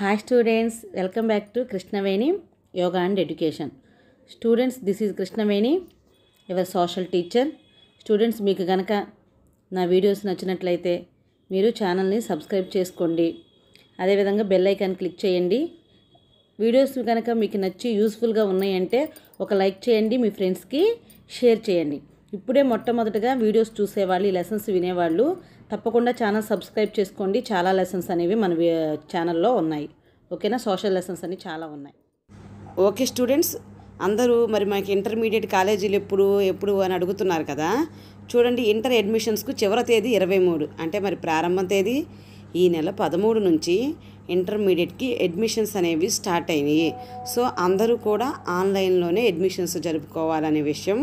hi students welcome back to Krishnaveni yoga and education students this is Krishnaveni your social teacher students మీకు గనక నా videos నచ్చినట్లయితే మీరు ఛానల్ని సబ్స్క్రైబ్ చేసుకోండి అదేవిధంగా బెల్ ఐకాన్ క్లిక్ చేయండి వీడియోస్ కనుక మీకు నచ్చి యూస్ఫుల్గా ఉన్నాయంటే ఒక లైక్ చేయండి మీ ఫ్రెండ్స్కి షేర్ చేయండి ఇప్పుడే మొట్టమొదటగా వీడియోస్ చూసేవాళ్ళు ఈ లెసన్స్ వినేవాళ్ళు తప్పకుండా ఛానల్ సబ్స్క్రైబ్ చేసుకోండి చాలా లెసన్స్ అనేవి మన ఛానల్లో ఉన్నాయి ఓకేనా సోషల్ లెసన్స్ అన్ని చాలా ఉన్నాయి ఓకే స్టూడెంట్స్ అందరూ మరి మనకి ఇంటర్మీడియట్ కాలేజీలు ఎప్పుడు ఎప్పుడు అని అడుగుతున్నారు కదా చూడండి ఇంటర్ అడ్మిషన్స్కు చివరి తేదీ ఇరవై మూడు అంటే మరి ప్రారంభ తేదీ ఈ నెల పదమూడు నుంచి ఇంటర్మీడియట్కి అడ్మిషన్స్ అనేవి స్టార్ట్ అయినాయి సో అందరూ కూడా ఆన్లైన్లోనే అడ్మిషన్స్ జరుపుకోవాలనే విషయం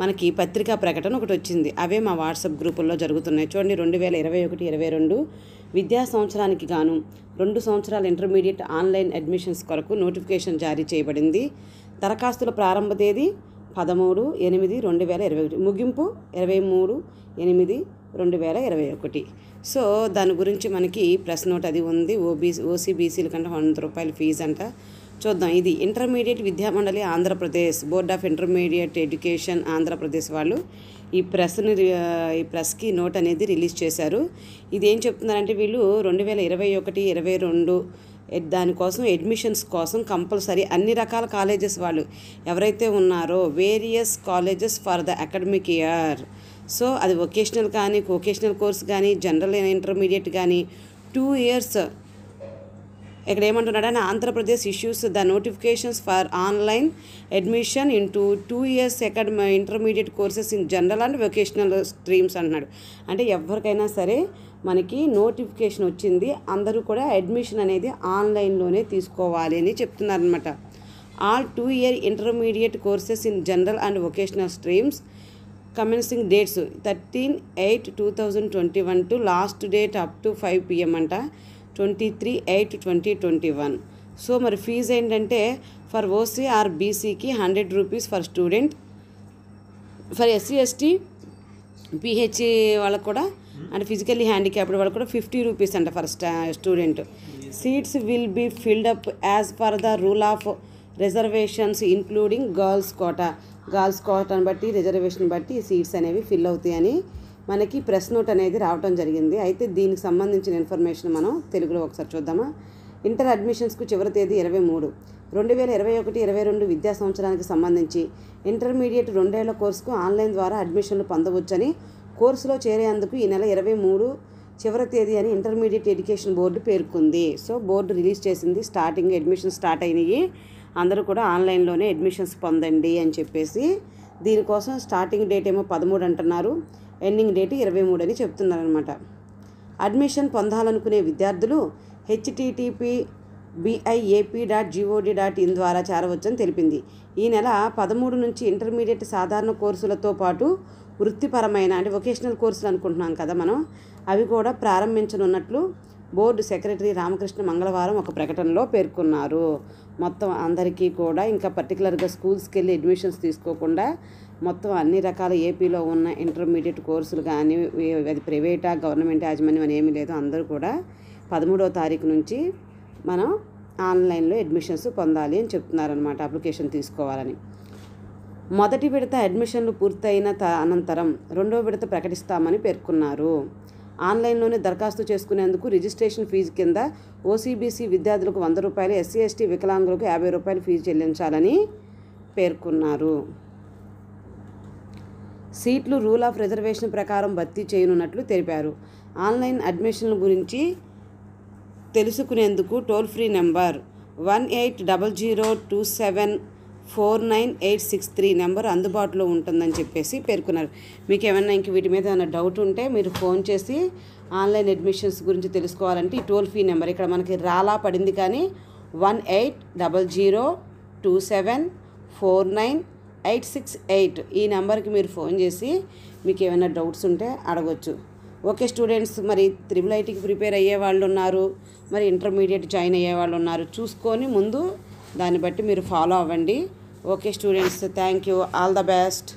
మనకి పత్రికా ప్రకటన ఒకటి వచ్చింది అవే మా వాట్సాప్ గ్రూపుల్లో జరుగుతున్నాయి చూడండి రెండు వేల ఇరవై ఒకటి ఇరవై రెండు విద్యా సంవత్సరానికి గాను రెండు సంవత్సరాల ఇంటర్మీడియట్ ఆన్లైన్ అడ్మిషన్స్ కొరకు నోటిఫికేషన్ జారీ చేయబడింది దరఖాస్తుల ప్రారంభ తేదీ పదమూడు ఎనిమిది రెండు వేల ఇరవై ఒకటి ముగింపు ఇరవై మూడు ఎనిమిది రెండు వేల ఇరవై ఒకటి సో దాని గురించి మనకి ప్రెస్ నోట్ అది ఉంది ఓబీసీ ఓసీబీసీల కంటే వంద రూపాయలు ఫీజు అంట చూద్దాం ఇది ఇంటర్మీడియట్ విద్యామండలి Andhra Pradesh board of intermediate education Andhra Pradesh వాళ్ళు ఈ ప్రెస్ని ఈ ప్రెస్కి నోట్ అనేది రిలీజ్ చేశారు ఇది ఏం చెప్తున్నారంటే వీళ్ళు రెండు వేల ఇరవై ఒకటి ఇరవై రెండు దానికోసం అడ్మిషన్స్ కోసం కంపల్సరీ అన్ని రకాల కాలేజెస్ వాళ్ళు ఎవరైతే ఉన్నారో various colleges for the academic year so అది వొకేషనల్ కానీ వొకేషనల్ కోర్స్ కానీ జనరల్ ఇంటర్మీడియట్ కానీ టూ ఇయర్స్ ఇక్కడ ఏమంటున్నాడని Andhra Pradesh issues the notifications for online admission in two two years academy intermediate courses in general and vocational streams అన్నాడు అంటే ఎవరికైనా సరే మనకి నోటిఫికేషన్ వచ్చింది అందరూ కూడా అడ్మిషన్ అనేది ఆన్లైన్లోనే తీసుకోవాలి అని చెప్తున్నారనమాట all two year intermediate courses in general and vocational streams commencing dates thirteen eight two thousand twenty one to last date up to five PM అంట twenty three eight twenty twenty one so మరి fee ఏంటంటే for OC or బీసీకి hundred rupees for student for SC ST PHE వాళ్ళకు కూడా అంటే physically handicapped వాళ్ళకు కూడా fifty rupees అంట for student seats will be filled up as per the rule of reservations including girls quota girls కోటాను బట్టి reservation బట్టి సీట్స్ అనేవి ఫిల్ అవుతాయని మనకి ప్రెస్ నోట్ అనేది రావడం జరిగింది అయితే దీనికి సంబంధించిన ఇన్ఫర్మేషన్ మనం తెలుగులో ఒకసారి చూద్దామా ఇంటర్ అడ్మిషన్స్కు చివరి తేదీ ఇరవై మూడు రెండు వేల ఇరవై ఒకటి ఇరవై రెండు విద్యా సంవత్సరానికి సంబంధించి ఇంటర్మీడియట్ రెండేళ్ల కోర్సుకు ఆన్లైన్ ద్వారా అడ్మిషన్లు పొందవచ్చని కోర్సులో చేరేందుకు ఈ నెల ఇరవై మూడు చివరి తేదీ అని ఇంటర్మీడియట్ ఎడ్యుకేషన్ బోర్డు పేర్కొంది సో బోర్డు రిలీజ్ చేసింది స్టార్టింగ్ అడ్మిషన్ స్టార్ట్ అయినాయి అందరూ కూడా ఆన్లైన్లోనే అడ్మిషన్స్ పొందండి అని చెప్పేసి దీనికోసం స్టార్టింగ్ డేట్ ఏమో పదమూడు అంటున్నారు ఎండింగ్ డేట్ ఇరవై మూడు అని చెప్తున్నారనమాట అడ్మిషన్ పొందాలనుకునే విద్యార్థులు HTTP BIEAP dot GOV dot in ద్వారా చేరవచ్చని తెలిపింది ఈ నెల పదమూడు నుంచి ఇంటర్మీడియట్ సాధారణ కోర్సులతో పాటు వృత్తిపరమైన అంటే వొకేషనల్ కోర్సులు అనుకుంటున్నాం కదా మనం అవి కూడా ప్రారంభించనున్నట్లు బోర్డు సెక్రటరీ రామకృష్ణ మంగళవారం ఒక ప్రకటనలో పేర్కొన్నారు మొత్తం అందరికీ కూడా ఇంకా పర్టికులర్గా స్కూల్స్కి వెళ్ళి అడ్మిషన్స్ తీసుకోకుండా మొత్తం అన్ని రకాల ఏపీలో ఉన్న ఇంటర్మీడియట్ కోర్సులు కానీ అది ప్రైవేటా గవర్నమెంట్ యాజమాన్యం అని ఏమీ లేదు అందరూ కూడా పదమూడవ తారీఖు నుంచి మనం ఆన్లైన్లో అడ్మిషన్స్ పొందాలి అని చెప్తున్నారనమాట అప్లికేషన్ తీసుకోవాలని మొదటి విడత అడ్మిషన్లు పూర్తయిన త అనంతరం రెండవ విడత ప్రకటిస్తామని పేర్కొన్నారు ఆన్లైన్లోనే దరఖాస్తు చేసుకునేందుకు రిజిస్ట్రేషన్ ఫీజు కింద ఓసీబీసీ విద్యార్థులకు వంద రూపాయలు ఎస్సీ ఎస్టీ వికలాంగులకు యాభై రూపాయలు ఫీజు చెల్లించాలని పేర్కొన్నారు సీట్లు రూల్ ఆఫ్ రిజర్వేషన్ ప్రకారం భర్తీ చేయనున్నట్లు తెలిపారు ఆన్లైన్ అడ్మిషన్ల గురించి తెలుసుకునేందుకు toll free number one eight double zero two seven four nine eight six three number అందుబాటులో ఉంటుందని చెప్పేసి పేర్కొన్నారు మీకు ఏమైనా ఇంక వీటి మీద ఏమైనా డౌట్ ఉంటే మీరు ఫోన్ చేసి ఆన్లైన్ అడ్మిషన్స్ గురించి తెలుసుకోవాలంటే ఈ టోల్ ఫ్రీ నెంబర్ ఇక్కడ మనకి రాలా పడింది కానీ one eight double zero two seven four nine eight six eight ఈ నెంబర్కి మీరు ఫోన్ చేసి మీకు ఏమైనా డౌట్స్ ఉంటే అడగొచ్చు ఓకే స్టూడెంట్స్ మరి త్రిబుల్ ఐటీకి ప్రిపేర్ అయ్యే వాళ్ళు ఉన్నారు మరి ఇంటర్మీడియట్ జాయిన్ అయ్యే వాళ్ళు ఉన్నారు చూసుకొని ముందు దాన్ని బట్టి మీరు ఫాలో అవ్వండి okay students thank you all the best